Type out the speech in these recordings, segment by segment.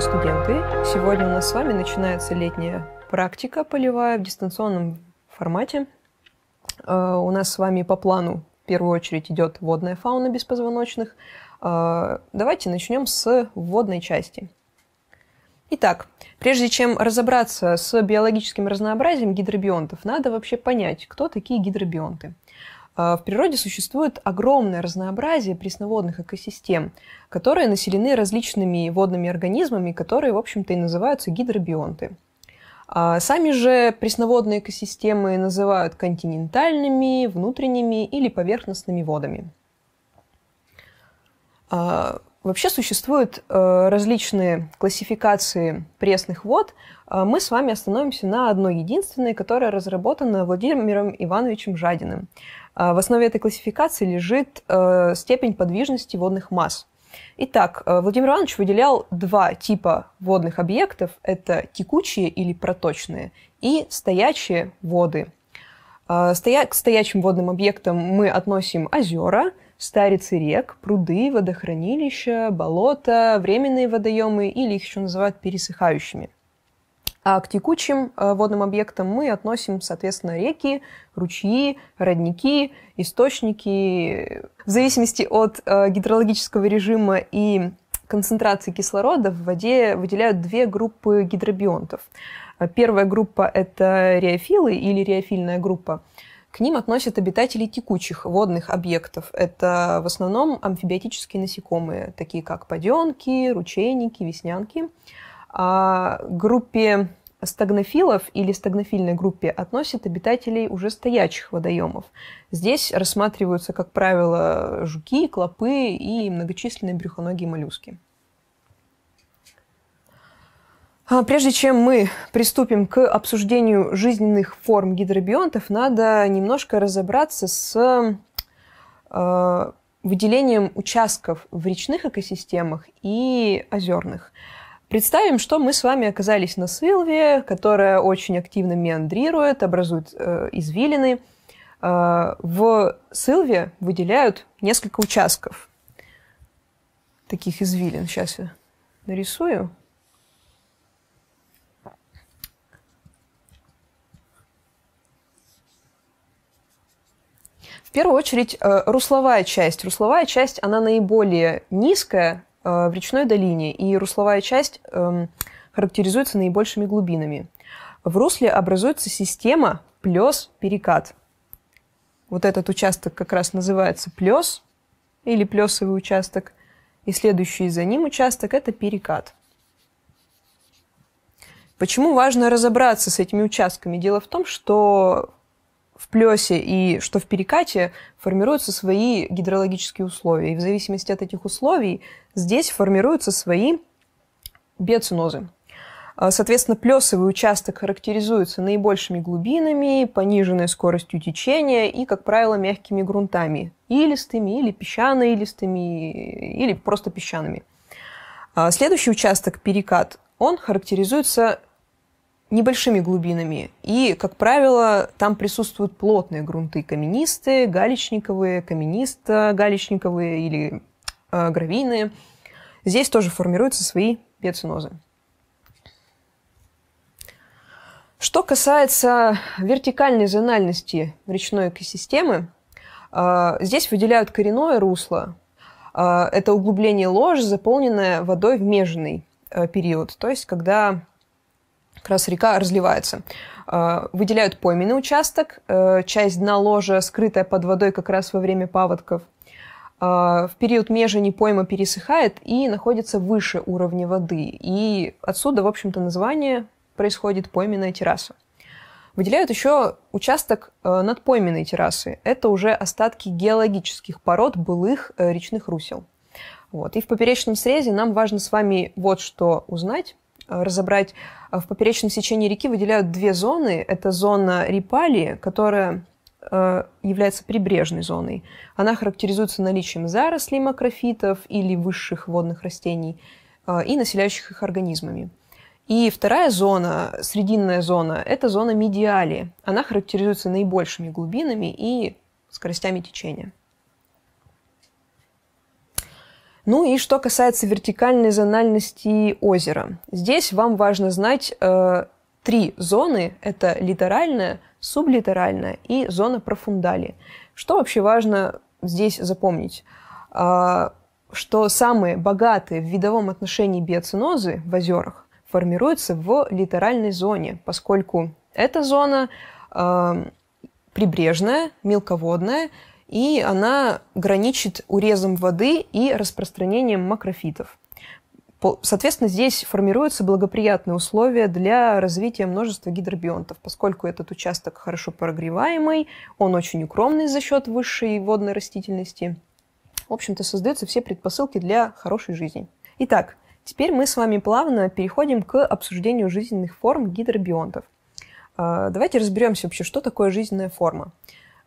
дорогие студенты! Сегодня у нас с вами начинается летняя практика полевая в дистанционном формате. Э, у нас с вами по плану в первую очередь идет водная фауна беспозвоночных. Э, давайте начнем с водной части. Итак, прежде чем разобраться с биологическим разнообразием гидробионтов, надо вообще понять, кто такие гидробионты. А, в природе существует огромное разнообразие пресноводных экосистем, которые населены различными водными организмами, которые, в общем-то, и называются гидробионты. А, сами же пресноводные экосистемы называют континентальными, внутренними или поверхностными водами. А, вообще существуют э, различные классификации пресных вод. Мы с вами остановимся на одной единственной, которая разработана Владимиром Ивановичем Жадиным. А, в основе этой классификации лежит э, степень подвижности водных масс. Итак, э, Владимир Иванович выделял два типа водных объектов. Это текучие или проточные и стоячие воды. А, стоя... К стоячим водным объектам мы относим озера, старицы рек, пруды, водохранилища, болота, временные водоемы или их еще называют пересыхающими – а к текучим э, водным объектам мы относим, соответственно, реки, ручьи, родники, источники. В зависимости от э, гидрологического режима и концентрации кислорода в воде выделяют две группы гидробионтов. Э, первая группа – это реофилы или реофильная группа. К ним относят обитатели текучих водных объектов. Это в основном амфибиотические насекомые, такие как паденки, ручейники, веснянки. А группе стагнофилов или стагнофильной группе относят обитателей уже стоячих водоемов. Здесь рассматриваются, как правило, жуки, клопы и многочисленные брюхоногие моллюски. А, прежде чем мы приступим к обсуждению жизненных форм гидробионтов, надо немножко разобраться с а, выделением участков в речных экосистемах и озерных. Представим, что мы с вами оказались на сылве, которая очень активно меандрирует, образует э, извилины. Э, в сылве выделяют несколько участков таких извилин. Сейчас я нарисую. В первую очередь, э, русловая часть. Русловая часть, она наиболее низкая Э, в речной долине, и русловая часть эм, характеризуется наибольшими глубинами. В русле образуется система плес-перекат. Вот этот участок как раз называется плес или плесовый участок, и следующий за ним участок – это перекат. Почему важно разобраться с этими участками? Дело в том, что в плесе и что в перекате формируются свои гидрологические условия. И в зависимости от этих условий здесь формируются свои биоцинозы. А, соответственно, плесовый участок характеризуется наибольшими глубинами, пониженной скоростью течения и, как правило, мягкими грунтами. Илистыми, или песчано-илистыми, или просто песчаными. А, следующий участок, перекат, он характеризуется небольшими глубинами. И, как правило, там присутствуют плотные грунты каменистые, галечниковые, каменисто-галечниковые или э, гравийные. Здесь тоже формируются свои биоцинозы. Что касается вертикальной зональности речной экосистемы, э, здесь выделяют коренное русло. Э, это углубление ложь, заполненное водой в межный э, период, то есть когда как раз река разливается. А, выделяют пойменный участок, э, часть дна ложа скрытая под водой как раз во время паводков. А, в период межени пойма пересыхает и находится выше уровня воды. И отсюда, в общем-то, название происходит пойменная терраса. Выделяют еще участок э, надпойменной террасы. Это уже остатки геологических пород былых э, речных русел. Вот. И в поперечном срезе нам важно с вами вот что узнать. Э, разобрать. Э, в поперечном сечении реки выделяют две зоны. Это зона рипали которая э, является прибрежной зоной. Она характеризуется наличием зарослей макрофитов или высших водных растений и населяющих их организмами. И вторая зона, срединная зона, это зона медиали. Она характеризуется наибольшими глубинами и скоростями течения. Ну и что касается вертикальной зональности озера. Здесь вам важно знать э, три зоны. Это литеральная, сублитеральная и зона профундали. Что вообще важно здесь запомнить? Э, что самые богатые в видовом отношении биоцинозы в озерах формируются в литеральной зоне, поскольку эта зона э, прибрежная, мелководная, и она граничит урезом воды и распространением макрофитов. Соответственно, здесь формируются благоприятные условия для развития множества гидробионтов, поскольку этот участок хорошо прогреваемый, он очень укромный за счет высшей водной растительности. В общем-то, создаются все предпосылки для хорошей жизни. Итак, теперь мы с вами плавно переходим к обсуждению жизненных форм гидробионтов. А, давайте разберемся вообще, что такое жизненная форма.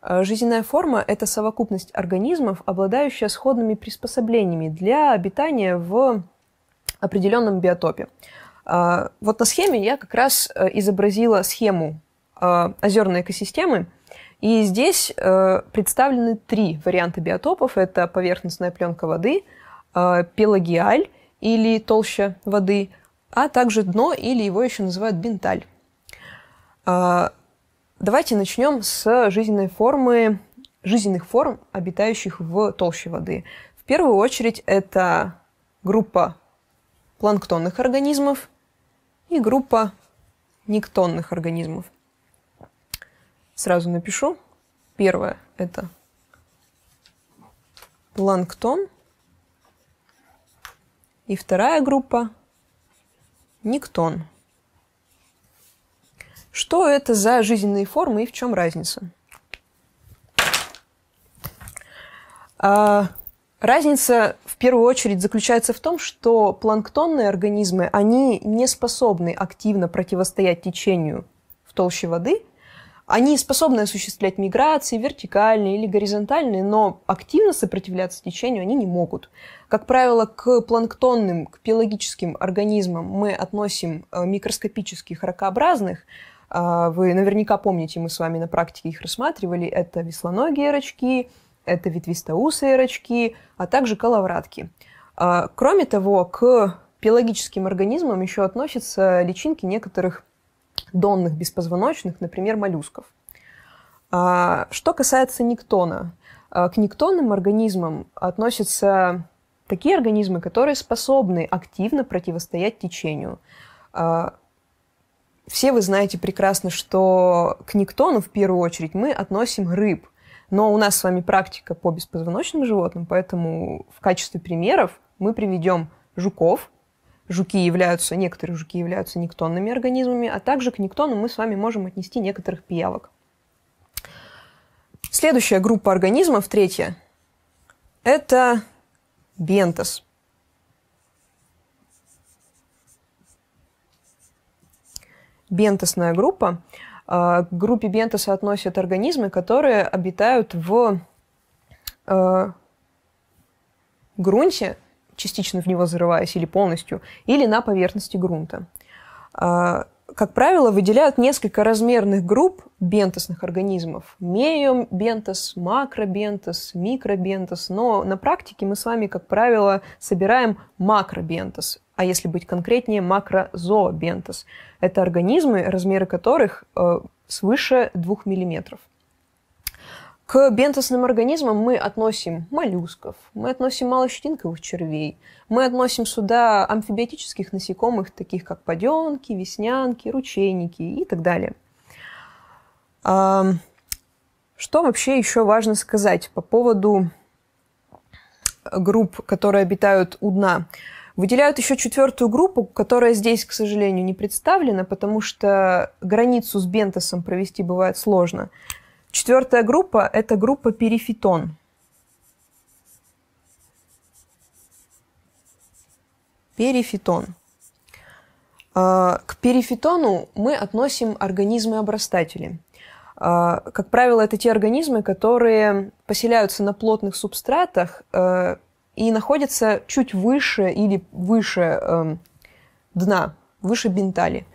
Э, жизненная форма – это совокупность организмов, обладающая сходными приспособлениями для обитания в определенном биотопе. Э, вот на схеме я как раз э, изобразила схему озерной экосистемы, и здесь представлены три варианта биотопов. Это поверхностная пленка воды, пелагиаль или толща воды, а также дно или его еще называют бинталь. Давайте начнем с жизненной формы, жизненных форм, обитающих в толще воды. В первую очередь это группа планктонных организмов и группа нектонных организмов. Сразу напишу. Первое – это планктон. И вторая группа – нектон. Что это за жизненные формы и в чем разница? А, разница в первую очередь заключается в том, что планктонные организмы, они не способны активно противостоять течению в толще воды. Они способны осуществлять миграции вертикальные или горизонтальные, но активно сопротивляться течению они не могут. Как правило, к планктонным, к пелагическим организмам мы относим э, микроскопических ракообразных – а, вы наверняка помните, мы с вами на практике их рассматривали. Это веслоногие рачки, это ветвистоусые рачки, а также коловратки. А, кроме того, к пелагическим организмам еще относятся личинки некоторых донных беспозвоночных, например, моллюсков. А, что касается никтона, к никтонным организмам относятся такие организмы, которые способны активно противостоять течению. Все вы знаете прекрасно, что к никтону в первую очередь мы относим рыб. Но у нас с вами практика по беспозвоночным животным, поэтому в качестве примеров мы приведем жуков. Жуки являются, некоторые жуки являются никтонными организмами, а также к никтону мы с вами можем отнести некоторых пиявок. Следующая группа организмов, третья, это бентос. бентосная группа. А, к группе бентоса относят организмы, которые обитают в э, грунте, частично в него зарываясь или полностью, или на поверхности грунта. А, как правило, выделяют несколько размерных групп бентосных организмов. Меиобентос, макробентос, микробентос. Но на практике мы с вами, как правило, собираем макробентос а если быть конкретнее, макрозообентос. Это организмы, размеры которых э, свыше 2 мм. К бентосным организмам мы относим моллюсков, мы относим малощетинковых червей, мы относим сюда амфибиотических насекомых, таких как паденки, веснянки, ручейники и так далее. Что вообще еще важно сказать по поводу э, групп, которые обитают у дна? Выделяют еще четвертую группу, которая здесь, к сожалению, не представлена, потому что границу с бентосом провести бывает сложно. Четвертая группа – это группа перифитон. Перифитон. А, к перифитону мы относим организмы-обрастатели. А, как правило, это те организмы, которые поселяются на плотных субстратах, а, и находится чуть выше или выше э, дна, выше бентали.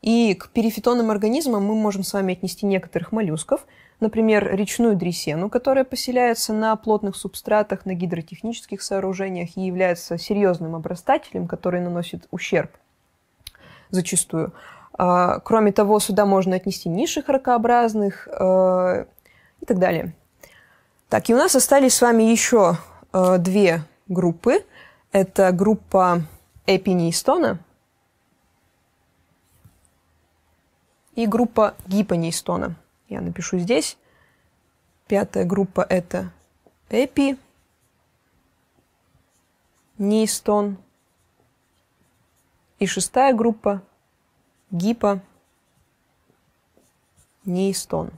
И к перифитонным организмам мы можем с вами отнести некоторых моллюсков, например, речную дресену, которая поселяется на плотных субстратах, на гидротехнических сооружениях и является серьезным обрастателем, который наносит ущерб зачастую. А, кроме того, сюда можно отнести низших ракообразных э, и так далее. Так, и у нас остались с вами еще э, две группы. Это группа эпинеистона и группа гипонеистона. Я напишу здесь. Пятая группа – это эпи, неистон. И шестая группа – гипо, неистон.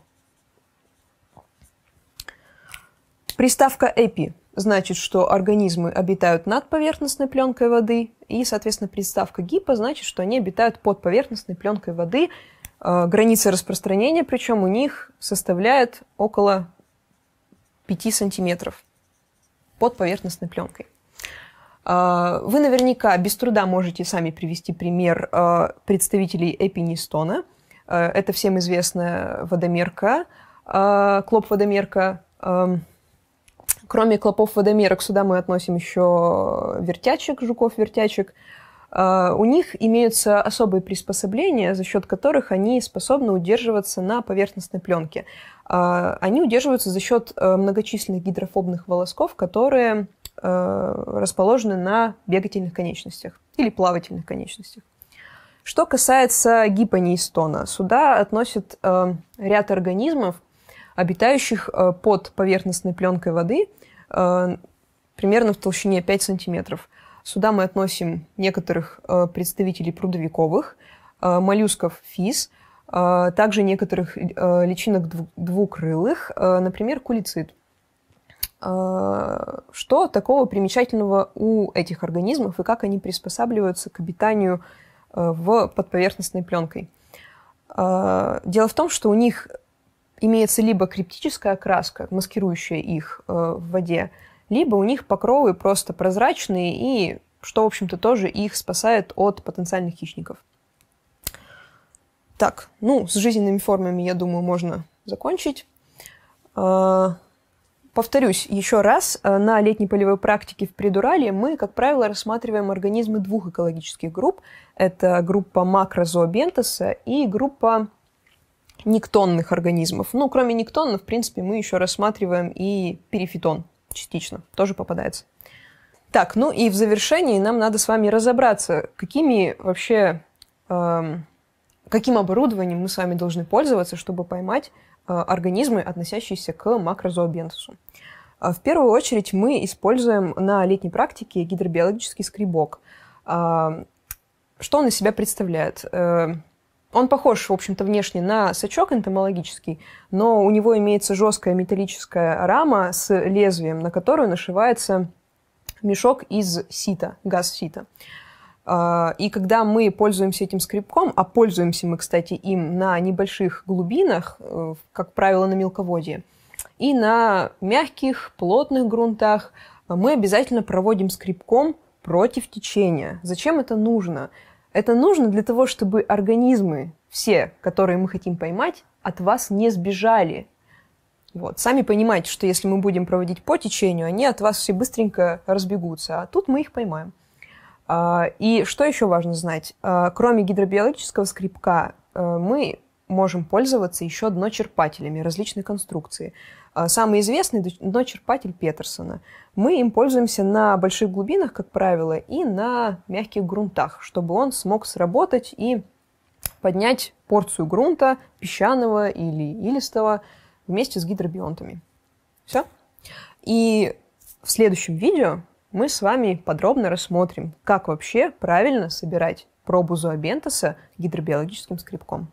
Приставка «эпи» значит, что организмы обитают над поверхностной пленкой воды, и, соответственно, приставка гипо значит, что они обитают под поверхностной пленкой воды. Э, Граница распространения, причем у них составляет около 5 сантиметров под поверхностной пленкой. Э, вы наверняка без труда можете сами привести пример э, представителей эпинистона. Это всем известная водомерка, клоп-водомерка, эм, Кроме клопов водомерок, сюда мы относим еще э, вертячек, жуков-вертячек. Э, у них имеются особые приспособления, за счет которых они способны удерживаться на поверхностной пленке. Э, они удерживаются за счет многочисленных гидрофобных волосков, которые расположены на бегательных конечностях или плавательных конечностях. Что касается гипонеистона, сюда относят ряд организмов, обитающих э, под поверхностной пленкой воды э, примерно в толщине 5 сантиметров. Сюда мы относим некоторых э, представителей прудовиковых, моллюсков физ, также некоторых личинок двукрылых, например, кулицит. Что такого примечательного у этих организмов и как они приспосабливаются к обитанию в подповерхностной пленкой? Дело в том, что у них имеется либо криптическая краска, маскирующая их э, в воде, либо у них покровы просто прозрачные, и что, в общем-то, тоже их спасает от потенциальных хищников. Так, ну, с жизненными формами, я думаю, можно закончить. Э, повторюсь еще раз, э, на летней полевой практике в придурале мы, как правило, рассматриваем организмы двух экологических групп. Это группа макрозообентеса и группа никтонных организмов. Ну, кроме никтонных, в принципе, мы еще рассматриваем и перифитон частично, тоже попадается. Так, ну и в завершении нам надо с вами разобраться, какими вообще, эм, каким оборудованием мы с вами должны пользоваться, чтобы поймать э, организмы, относящиеся к макрозообентусу. Э, в первую очередь мы используем на летней практике гидробиологический скребок. Э, что он из себя представляет? Э, он похож, в общем-то, внешне на сачок энтомологический, но у него имеется жесткая металлическая рама с лезвием, на которую нашивается мешок из сита, газ сита. А, и когда мы пользуемся этим скребком, а пользуемся мы, кстати, им на небольших глубинах, э, как правило, на мелководье, и на мягких, плотных грунтах, мы обязательно проводим скребком против течения. Зачем это нужно? Это нужно для того, чтобы организмы, все, которые мы хотим поймать, от вас не сбежали. Вот. Сами понимаете, что если мы будем проводить по течению, они от вас все быстренько разбегутся, а тут мы их поймаем. А, и что еще важно знать? А, кроме гидробиологического скрипка, а, мы можем пользоваться еще дночерпателями различной конструкции. А, самый известный – дночерпатель Петерсона. Мы им пользуемся на больших глубинах, как правило, и на мягких грунтах, чтобы он смог сработать и поднять порцию грунта, песчаного или илистого, вместе с гидробионтами. Все. И в следующем видео мы с вами подробно рассмотрим, как вообще правильно собирать пробу зообентоса гидробиологическим скребком.